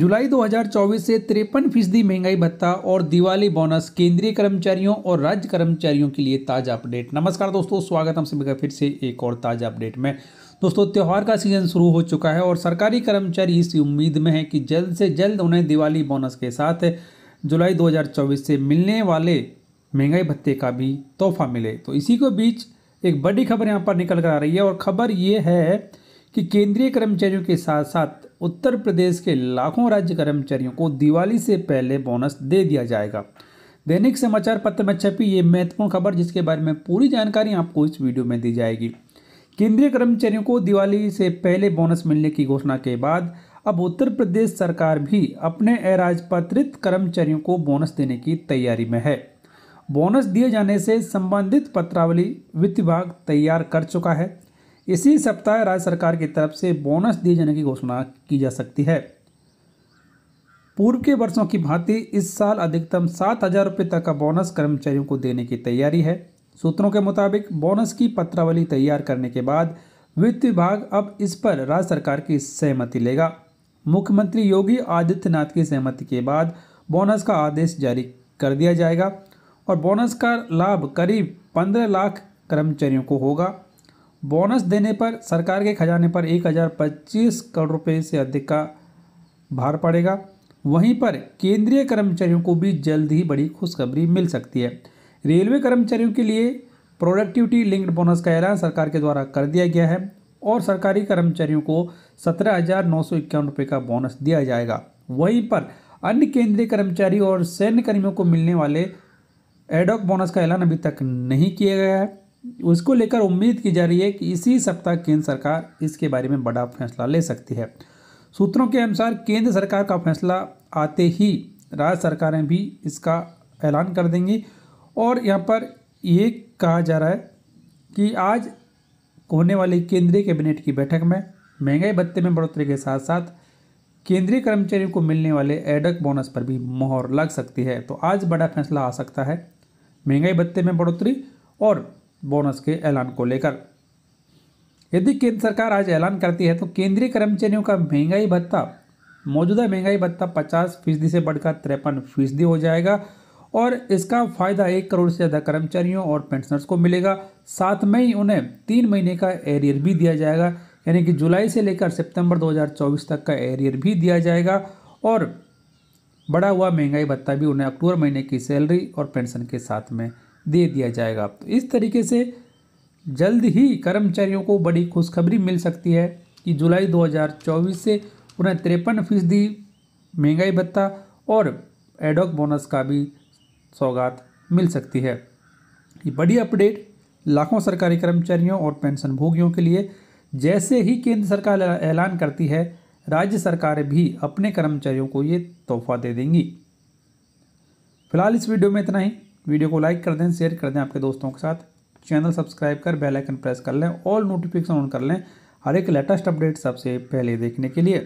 जुलाई 2024 से तिरपन फीसदी महंगाई भत्ता और दिवाली बोनस केंद्रीय कर्मचारियों और राज्य कर्मचारियों के लिए ताज़ा अपडेट नमस्कार दोस्तों स्वागत हम सभी का फिर से एक और ताज़ा अपडेट में दोस्तों त्यौहार का सीजन शुरू हो चुका है और सरकारी कर्मचारी इस उम्मीद में है कि जल्द से जल्द उन्हें दिवाली बोनस के साथ जुलाई दो से मिलने वाले महंगाई भत्ते का भी तोहफा मिले तो इसी के बीच एक बड़ी खबर यहाँ पर निकल कर आ रही है और खबर ये है कि केंद्रीय कर्मचारियों के साथ साथ उत्तर प्रदेश के लाखों राज्य कर्मचारियों को दिवाली से पहले बोनस दे दिया जाएगा दैनिक समाचार पत्र में छपी ये महत्वपूर्ण खबर जिसके बारे में पूरी जानकारी आपको इस वीडियो में दी जाएगी केंद्रीय कर्मचारियों को दिवाली से पहले बोनस मिलने की घोषणा के बाद अब उत्तर प्रदेश सरकार भी अपने अराजपत्रित कर्मचारियों को बोनस देने की तैयारी में है बोनस दिए जाने से संबंधित पत्रावली वित्त विभाग तैयार कर चुका है इसी सप्ताह राज्य सरकार की तरफ से बोनस दिए जाने की घोषणा की जा सकती है पूर्व के वर्षों की भांति इस साल अधिकतम सात हज़ार रुपये तक का बोनस कर्मचारियों को देने की तैयारी है सूत्रों के मुताबिक बोनस की पत्रावली तैयार करने के बाद वित्त विभाग अब इस पर राज्य सरकार की सहमति लेगा मुख्यमंत्री योगी आदित्यनाथ की सहमति के बाद बोनस का आदेश जारी कर दिया जाएगा और बोनस का लाभ करीब पंद्रह लाख कर्मचारियों को होगा बोनस देने पर सरकार के खजाने पर एक हज़ार पच्चीस करोड़ रुपए से अधिक का भार पड़ेगा वहीं पर केंद्रीय कर्मचारियों को भी जल्द ही बड़ी खुशखबरी मिल सकती है रेलवे कर्मचारियों के लिए प्रोडक्टिविटी लिंक्ड बोनस का ऐलान सरकार के द्वारा कर दिया गया है और सरकारी कर्मचारियों को सत्रह हज़ार नौ सौ इक्यावन रुपये का बोनस दिया जाएगा वहीं पर अन्य केंद्रीय कर्मचारी और सैन्य कर्मियों को मिलने वाले एडॉक बोनस का ऐलान अभी तक नहीं किया गया है उसको लेकर उम्मीद की जा रही है कि इसी सप्ताह केंद्र सरकार इसके बारे में बड़ा फैसला ले सकती है सूत्रों के अनुसार केंद्र सरकार का फैसला आते ही राज्य सरकारें भी इसका ऐलान कर देंगी और यहाँ पर ये कहा जा रहा है कि आज होने वाली केंद्रीय कैबिनेट की बैठक में महंगाई भत्ते में बढ़ोतरी के साथ साथ केंद्रीय कर्मचारियों को मिलने वाले एडक बोनस पर भी मोहर लग सकती है तो आज बड़ा फैसला आ सकता है महंगाई भत्ते में बढ़ोतरी और बोनस के ऐलान को लेकर यदि केंद्र सरकार आज ऐलान करती है तो केंद्रीय कर्मचारियों का महंगाई भत्ता मौजूदा महंगाई भत्ता पचास फीसदी से बढ़कर तिरपन फीसदी हो जाएगा और इसका फायदा एक करोड़ से ज़्यादा कर्मचारियों और पेंशनर्स को मिलेगा साथ में ही उन्हें तीन महीने का एरियर भी दिया जाएगा यानी कि जुलाई से लेकर सितंबर 2024 तक का एरियर भी दिया जाएगा और बढ़ा हुआ महंगाई भत्ता भी उन्हें अक्टूबर महीने की सैलरी और पेंशन के साथ में दे दिया जाएगा तो इस तरीके से जल्द ही कर्मचारियों को बड़ी खुशखबरी मिल सकती है कि जुलाई 2024 से उन्हें तिरपन फीसदी महंगाई भत्ता और एडॉक बोनस का भी सौगात मिल सकती है ये बड़ी अपडेट लाखों सरकारी कर्मचारियों और पेंशनभोगियों के लिए जैसे ही केंद्र सरकार ऐलान करती है राज्य सरकारें भी अपने कर्मचारियों को ये तोहफा दे देंगी फिलहाल इस वीडियो में इतना ही वीडियो को लाइक कर दें शेयर कर दें आपके दोस्तों के साथ चैनल सब्सक्राइब कर बेल आइकन प्रेस कर लें ऑल नोटिफिकेशन ऑन कर लें हर एक लेटेस्ट अपडेट सबसे पहले देखने के लिए